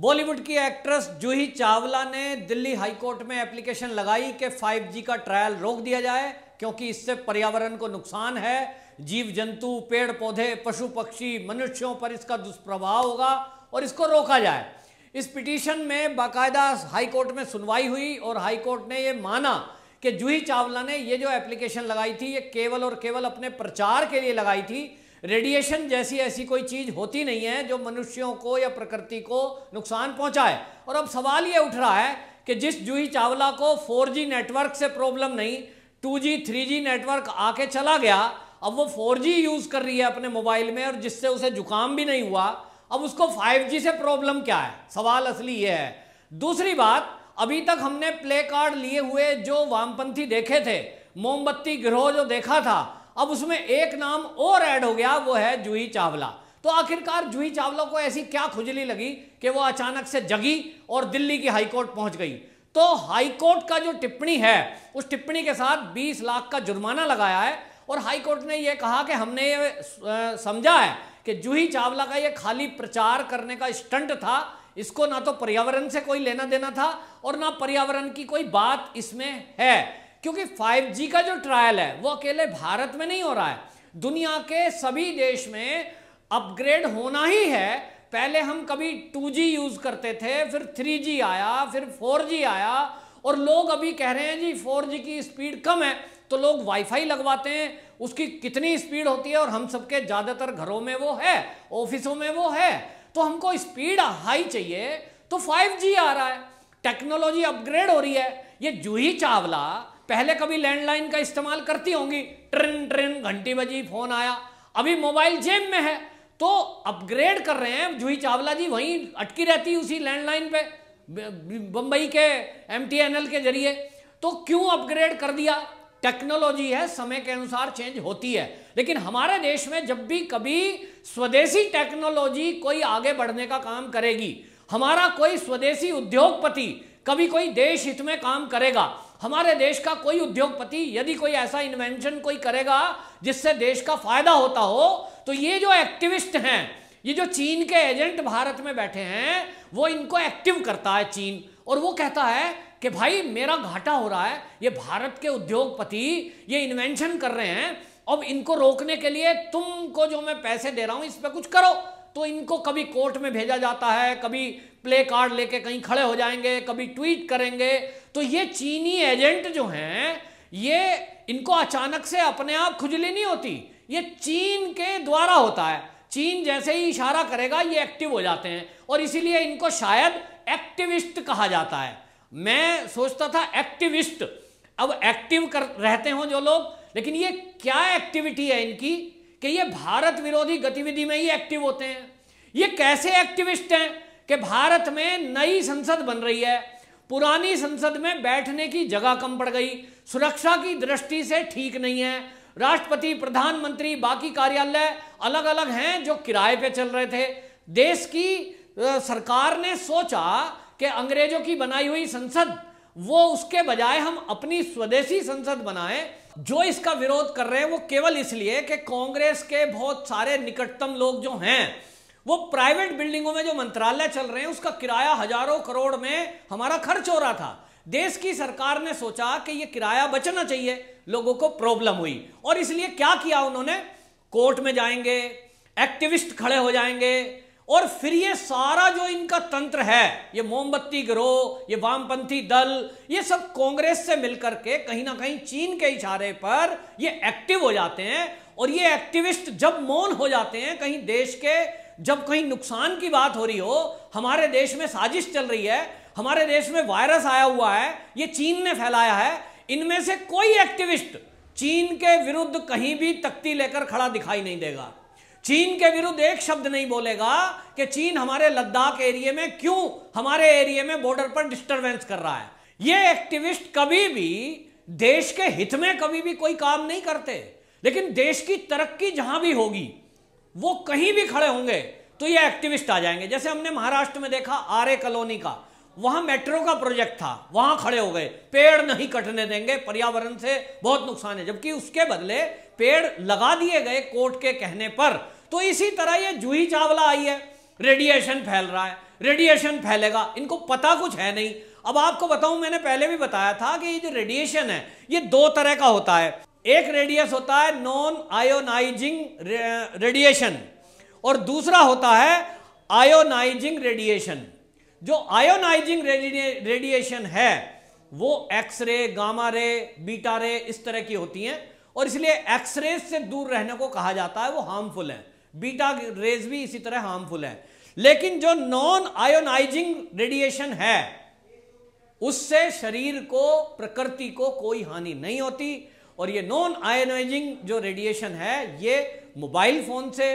बॉलीवुड की एक्ट्रेस जूही चावला ने दिल्ली हाईकोर्ट में एप्लीकेशन लगाई कि 5G का ट्रायल रोक दिया जाए क्योंकि इससे पर्यावरण को नुकसान है जीव जंतु पेड़ पौधे पशु पक्षी मनुष्यों पर इसका दुष्प्रभाव होगा और इसको रोका जाए इस पिटीशन में बाकायदा हाईकोर्ट में सुनवाई हुई और हाईकोर्ट ने यह माना कि जूही चावला ने ये जो एप्लीकेशन लगाई थी ये केवल और केवल अपने प्रचार के लिए लगाई थी रेडिएशन जैसी ऐसी कोई चीज होती नहीं है जो मनुष्यों को या प्रकृति को नुकसान पहुंचाए और अब सवाल ये उठ रहा है कि जिस जूही चावला को 4G नेटवर्क से प्रॉब्लम नहीं 2G 3G नेटवर्क आके चला गया अब वो 4G यूज कर रही है अपने मोबाइल में और जिससे उसे जुकाम भी नहीं हुआ अब उसको 5G से प्रॉब्लम क्या है सवाल असली ये है दूसरी बात अभी तक हमने प्ले कार्ड लिए हुए जो वामपंथी देखे थे मोमबत्ती गिरोह जो देखा था अब उसमें एक नाम और ऐड हो गया वो है जूही चावला तो आखिरकार जूही चावला को ऐसी क्या खुजली लगी कि वो अचानक से जगी और दिल्ली की हाईकोर्ट पहुंच गई तो हाईकोर्ट का जो टिप्पणी है उस टिप्पणी के साथ 20 लाख का जुर्माना लगाया है और हाईकोर्ट ने यह कहा कि हमने ये समझा है कि जूही चावला का यह खाली प्रचार करने का स्टंट था इसको ना तो पर्यावरण से कोई लेना देना था और ना पर्यावरण की कोई बात इसमें है क्योंकि 5G का जो ट्रायल है वो अकेले भारत में नहीं हो रहा है दुनिया के सभी देश में अपग्रेड होना ही है पहले हम कभी 2G यूज करते थे फिर 3G आया फिर 4G आया और लोग अभी कह रहे हैं जी 4G की स्पीड कम है तो लोग वाईफाई लगवाते हैं उसकी कितनी स्पीड होती है और हम सबके ज़्यादातर घरों में वो है ऑफिसों में वो है तो हमको स्पीड हाई चाहिए तो 5G आ रहा है टेक्नोलॉजी अपग्रेड हो रही है ये जूही चावला पहले कभी लैंडलाइन का इस्तेमाल करती होंगी ट्रेन ट्रेन घंटी बजी फोन आया अभी मोबाइल जेब में है तो अपग्रेड कर रहे हैं जूही चावला जी वहीं अटकी रहती उसी लैंडलाइन पे बंबई के एम के जरिए तो क्यों अपग्रेड कर दिया टेक्नोलॉजी है समय के अनुसार चेंज होती है लेकिन हमारे देश में जब भी कभी स्वदेशी टेक्नोलॉजी कोई आगे बढ़ने का काम करेगी हमारा कोई स्वदेशी उद्योगपति कभी कोई देश हित में काम करेगा हमारे देश का कोई उद्योगपति यदि कोई ऐसा इन्वेंशन कोई करेगा जिससे देश का फायदा होता हो तो ये जो एक्टिविस्ट हैं ये जो चीन के एजेंट भारत में बैठे हैं वो इनको एक्टिव करता है चीन और वो कहता है कि भाई मेरा घाटा हो रहा है ये भारत के उद्योगपति ये इन्वेंशन कर रहे हैं अब इनको रोकने के लिए तुमको जो मैं पैसे दे रहा हूं इस पर कुछ करो तो इनको कभी कोर्ट में भेजा जाता है कभी प्ले कार्ड लेके कहीं खड़े हो जाएंगे कभी ट्वीट करेंगे तो ये चीनी एजेंट जो हैं ये इनको अचानक से अपने आप खुजली नहीं होती ये चीन के द्वारा होता है चीन जैसे ही इशारा करेगा ये एक्टिव हो जाते हैं और इसीलिए इनको शायद एक्टिविस्ट कहा जाता है मैं सोचता था एक्टिविस्ट अब एक्टिव कर रहते हो जो लोग लेकिन ये क्या एक्टिविटी है इनकी कि ये भारत विरोधी गतिविधि में ही एक्टिव होते हैं ये कैसे एक्टिविस्ट हैं कि भारत में नई संसद बन रही है पुरानी संसद में बैठने की जगह कम पड़ गई सुरक्षा की दृष्टि से ठीक नहीं है राष्ट्रपति प्रधानमंत्री बाकी कार्यालय अलग अलग हैं जो किराए पे चल रहे थे देश की सरकार ने सोचा कि अंग्रेजों की बनाई हुई संसद वो उसके बजाय हम अपनी स्वदेशी संसद बनाए जो इसका विरोध कर रहे हैं वो केवल इसलिए कि कांग्रेस के बहुत सारे निकटतम लोग जो हैं वो प्राइवेट बिल्डिंगों में जो मंत्रालय चल रहे हैं उसका किराया हजारों करोड़ में हमारा खर्च हो रहा था देश की सरकार ने सोचा कि ये किराया बचना चाहिए लोगों को प्रॉब्लम हुई और इसलिए क्या किया उन्होंने कोर्ट में जाएंगे एक्टिविस्ट खड़े हो जाएंगे और फिर ये सारा जो इनका तंत्र है ये मोमबत्ती गिरोह ये वामपंथी दल ये सब कांग्रेस से मिलकर के कहीं ना कहीं चीन के इशारे पर ये एक्टिव हो जाते हैं और ये एक्टिविस्ट जब मौन हो जाते हैं कहीं देश के जब कहीं नुकसान की बात हो रही हो हमारे देश में साजिश चल रही है हमारे देश में वायरस आया हुआ है ये चीन ने फैलाया है इनमें से कोई एक्टिविस्ट चीन के विरुद्ध कहीं भी तख्ती लेकर खड़ा दिखाई नहीं देगा चीन के विरुद्ध एक शब्द नहीं बोलेगा कि चीन हमारे लद्दाख एरिया में क्यों हमारे एरिया में बॉर्डर पर डिस्टर्बेंस कर रहा है ये एक्टिविस्ट कभी भी देश के हित में कभी भी कोई काम नहीं करते लेकिन देश की तरक्की जहां भी होगी वो कहीं भी खड़े होंगे तो ये एक्टिविस्ट आ जाएंगे जैसे हमने महाराष्ट्र में देखा आरे कॉलोनी का वहां मेट्रो का प्रोजेक्ट था वहां खड़े हो गए पेड़ नहीं कटने देंगे पर्यावरण से बहुत नुकसान है जबकि उसके बदले पेड़ लगा दिए गए कोर्ट के कहने पर तो इसी तरह ये जूही चावला आई है रेडिएशन फैल रहा है रेडिएशन फैलेगा इनको पता कुछ है नहीं अब आपको बताऊं मैंने पहले भी बताया था कि ये जो रेडिएशन है ये दो तरह का होता है एक रेडियस होता है नॉन आयोनाइजिंग रेडिएशन और दूसरा होता है आयोनाइजिंग रेडिएशन जो आयोनाइजिंग रेडिएशन है वो एक्सरे गामा रे बीटा रे इस तरह की होती हैं और इसलिए एक्सरे से दूर रहने को कहा जाता है वो हार्मफुल है बीटा रेज भी इसी तरह हार्मफुल है लेकिन जो नॉन आयोनाइजिंग रेडिएशन है उससे शरीर को प्रकृति को कोई हानि नहीं होती और ये नॉन आयनाइजिंग जो रेडिएशन है ये मोबाइल फोन से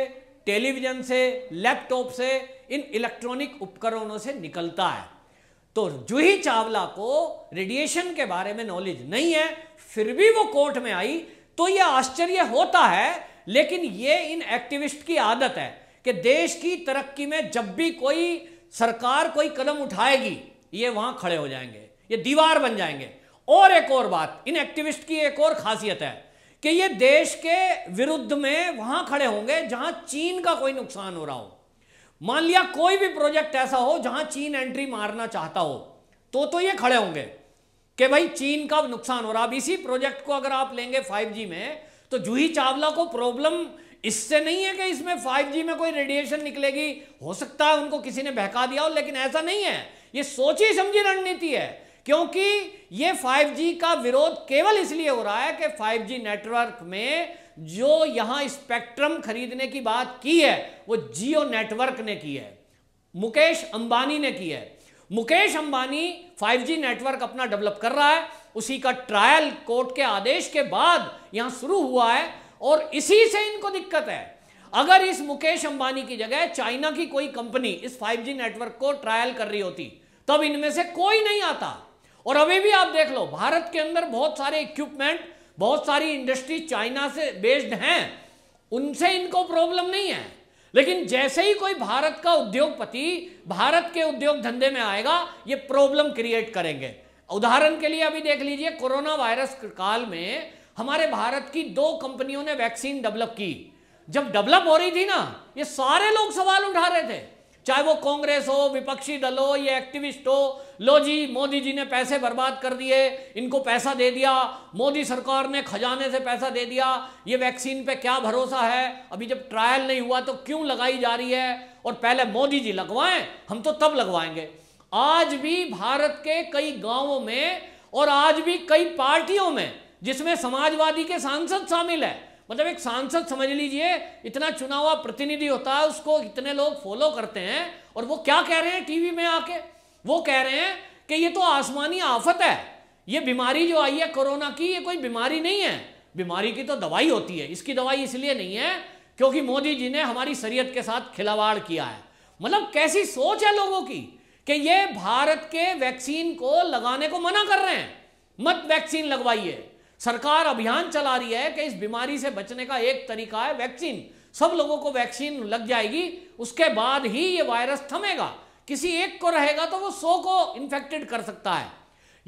टेलीविजन से लैपटॉप से इन इलेक्ट्रॉनिक उपकरणों से निकलता है तो जूही चावला को रेडिएशन के बारे में नॉलेज नहीं है फिर भी वो कोर्ट में आई तो ये आश्चर्य होता है लेकिन ये इन एक्टिविस्ट की आदत है कि देश की तरक्की में जब भी कोई सरकार कोई कदम उठाएगी ये वहां खड़े हो जाएंगे ये दीवार बन जाएंगे और एक और बात इन एक्टिविस्ट की एक और खासियत है कि ये देश के विरुद्ध में वहां खड़े होंगे जहां चीन का कोई नुकसान हो रहा हो मान लिया कोई भी प्रोजेक्ट ऐसा हो जहां चीन एंट्री मारना चाहता हो तो तो ये खड़े होंगे कि भाई चीन का नुकसान हो रहा अब इसी प्रोजेक्ट को अगर आप लेंगे 5G में तो जूही चावला को प्रॉब्लम इससे नहीं है कि इसमें 5G में कोई रेडिएशन निकलेगी हो सकता है उनको किसी ने बहका दिया हो लेकिन ऐसा नहीं है ये सोची समझी रणनीति है क्योंकि ये 5G का विरोध केवल इसलिए हो रहा है कि 5G नेटवर्क में जो यहां स्पेक्ट्रम खरीदने की बात की है वो जियो नेटवर्क ने की है मुकेश अंबानी ने की है मुकेश अंबानी 5G नेटवर्क अपना डेवलप कर रहा है उसी का ट्रायल कोर्ट के आदेश के बाद यहां शुरू हुआ है और इसी से इनको दिक्कत है अगर इस मुकेश अंबानी की जगह चाइना की कोई कंपनी इस 5G नेटवर्क को ट्रायल कर रही होती तब इनमें से कोई नहीं आता और अभी भी आप देख लो भारत के अंदर बहुत सारे इक्विपमेंट बहुत सारी इंडस्ट्री चाइना से बेस्ड हैं उनसे इनको प्रॉब्लम नहीं है लेकिन जैसे ही कोई भारत का उद्योगपति भारत के उद्योग धंधे में आएगा ये प्रॉब्लम क्रिएट करेंगे उदाहरण के लिए अभी देख लीजिए कोरोना वायरस काल में हमारे भारत की दो कंपनियों ने वैक्सीन डेवलप की जब डेवलप हो रही थी ना ये सारे लोग सवाल उठा रहे थे चाहे वो कांग्रेस हो विपक्षी दल हो ये एक्टिविस्ट हो लो जी मोदी जी ने पैसे बर्बाद कर दिए इनको पैसा दे दिया मोदी सरकार ने खजाने से पैसा दे दिया ये वैक्सीन पे क्या भरोसा है अभी जब ट्रायल नहीं हुआ तो क्यों लगाई जा रही है और पहले मोदी जी लगवाएं हम तो तब लगवाएंगे आज भी भारत के कई गांवों में और आज भी कई पार्टियों में जिसमें समाजवादी के सांसद शामिल है मतलब एक सांसद समझ लीजिए इतना चुना हुआ प्रतिनिधि होता है उसको इतने लोग फॉलो करते हैं और वो क्या कह रहे हैं टीवी में आके वो कह रहे हैं कि ये तो आसमानी आफत है ये बीमारी जो आई है कोरोना की ये कोई बीमारी नहीं है बीमारी की तो दवाई होती है इसकी दवाई इसलिए नहीं है क्योंकि मोदी जी ने हमारी शरीयत के साथ खिलवाड़ किया है मतलब कैसी सोच है लोगों की कि ये भारत के वैक्सीन को लगाने को मना कर रहे हैं मत वैक्सीन लगवाइए सरकार अभियान चला रही है कि इस बीमारी से बचने का एक तरीका है वैक्सीन सब लोगों को वैक्सीन लग जाएगी उसके बाद ही ये वायरस थमेगा किसी एक को रहेगा तो वो सौ को इन्फेक्टेड कर सकता है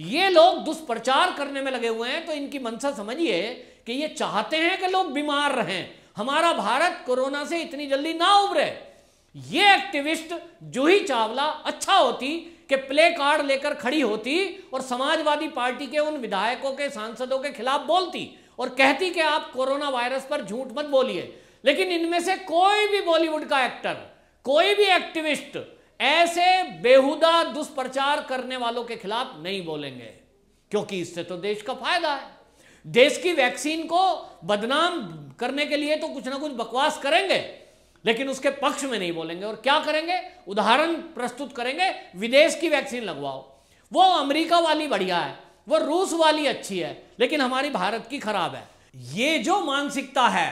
ये लोग दुष्प्रचार करने में लगे हुए हैं तो इनकी मंशा समझिए कि ये चाहते हैं कि लोग बीमार रहें हमारा भारत कोरोना से इतनी जल्दी ना उभरे ये एक्टिविस्ट जूही चावला अच्छा होती कि प्ले कार्ड लेकर खड़ी होती और समाजवादी पार्टी के उन विधायकों के सांसदों के खिलाफ बोलती और कहती कि आप कोरोना वायरस पर झूठ मत बोलिए लेकिन इनमें से कोई भी बॉलीवुड का एक्टर कोई भी एक्टिविस्ट ऐसे बेहुदा दुष्प्रचार करने वालों के खिलाफ नहीं बोलेंगे क्योंकि इससे तो देश का फायदा है देश की वैक्सीन को बदनाम करने के लिए तो कुछ ना कुछ बकवास करेंगे लेकिन उसके पक्ष में नहीं बोलेंगे और क्या करेंगे उदाहरण प्रस्तुत करेंगे विदेश की वैक्सीन लगवाओ वो अमेरिका वाली बढ़िया है वो रूस वाली अच्छी है लेकिन हमारी भारत की खराब है ये जो मानसिकता है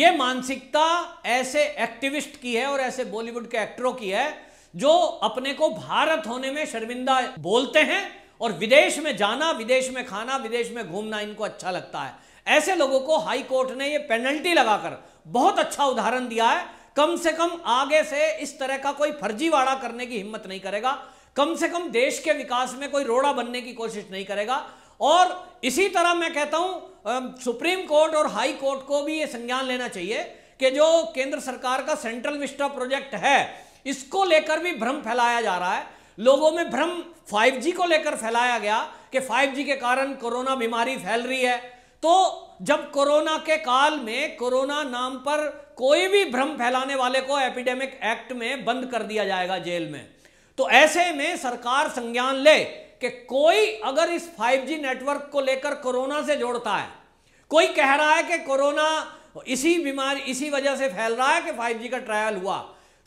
ये मानसिकता ऐसे एक्टिविस्ट की है और ऐसे बॉलीवुड के एक्टरों की है जो अपने को भारत होने में शर्मिंदा बोलते हैं और विदेश में जाना विदेश में खाना विदेश में घूमना इनको अच्छा लगता है ऐसे लोगों को हाई कोर्ट ने ये पेनल्टी लगाकर बहुत अच्छा उदाहरण दिया है कम से कम आगे से इस तरह का कोई फर्जीवाड़ा करने की हिम्मत नहीं करेगा कम से कम देश के विकास में कोई रोड़ा बनने की कोशिश नहीं करेगा और इसी तरह मैं कहता हूं सुप्रीम कोर्ट और हाई कोर्ट को भी यह संज्ञान लेना चाहिए कि जो केंद्र सरकार का सेंट्रल विस्टा प्रोजेक्ट है इसको लेकर भी भ्रम फैलाया जा रहा है लोगों में भ्रम 5G को लेकर फैलाया गया कि 5G के कारण कोरोना बीमारी फैल रही है तो जब कोरोना के काल में कोरोना नाम पर कोई भी भ्रम फैलाने वाले को एपिडेमिक एक्ट में बंद कर दिया जाएगा जेल में तो ऐसे में सरकार संज्ञान ले कि कोई अगर इस 5G नेटवर्क को लेकर कोरोना से जोड़ता है कोई कह रहा है कि कोरोना इसी बीमारी इसी वजह से फैल रहा है कि 5G का ट्रायल हुआ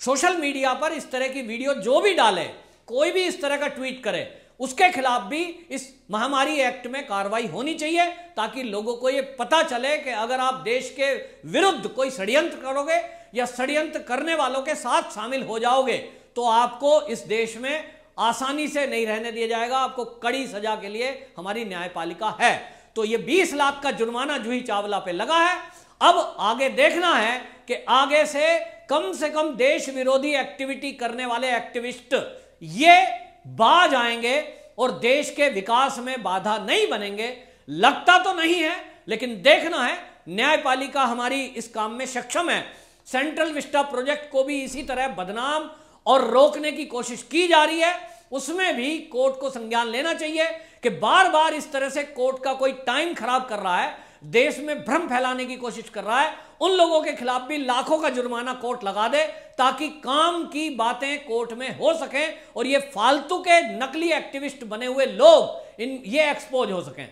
सोशल मीडिया पर इस तरह की वीडियो जो भी डाले कोई भी इस तरह का ट्वीट करे उसके खिलाफ भी इस महामारी एक्ट में कार्रवाई होनी चाहिए ताकि लोगों को यह पता चले कि अगर आप देश के विरुद्ध कोई षड्यंत्र करोगे या षड्यंत्र करने वालों के साथ शामिल हो जाओगे तो आपको इस देश में आसानी से नहीं रहने दिया जाएगा आपको कड़ी सजा के लिए हमारी न्यायपालिका है तो ये बीस लाख का जुर्माना जूही चावला पे लगा है अब आगे देखना है कि आगे से कम से कम देश विरोधी एक्टिविटी करने वाले एक्टिविस्ट ये बाज आएंगे और देश के विकास में बाधा नहीं बनेंगे लगता तो नहीं है लेकिन देखना है न्यायपालिका हमारी इस काम में सक्षम है सेंट्रल विस्टा प्रोजेक्ट को भी इसी तरह बदनाम और रोकने की कोशिश की जा रही है उसमें भी कोर्ट को संज्ञान लेना चाहिए कि बार बार इस तरह से कोर्ट का कोई टाइम खराब कर रहा है देश में भ्रम फैलाने की कोशिश कर रहा है उन लोगों के खिलाफ भी लाखों का जुर्माना कोर्ट लगा दे ताकि काम की बातें कोर्ट में हो सकें और ये फालतू के नकली एक्टिविस्ट बने हुए लोग इन ये एक्सपोज हो सकें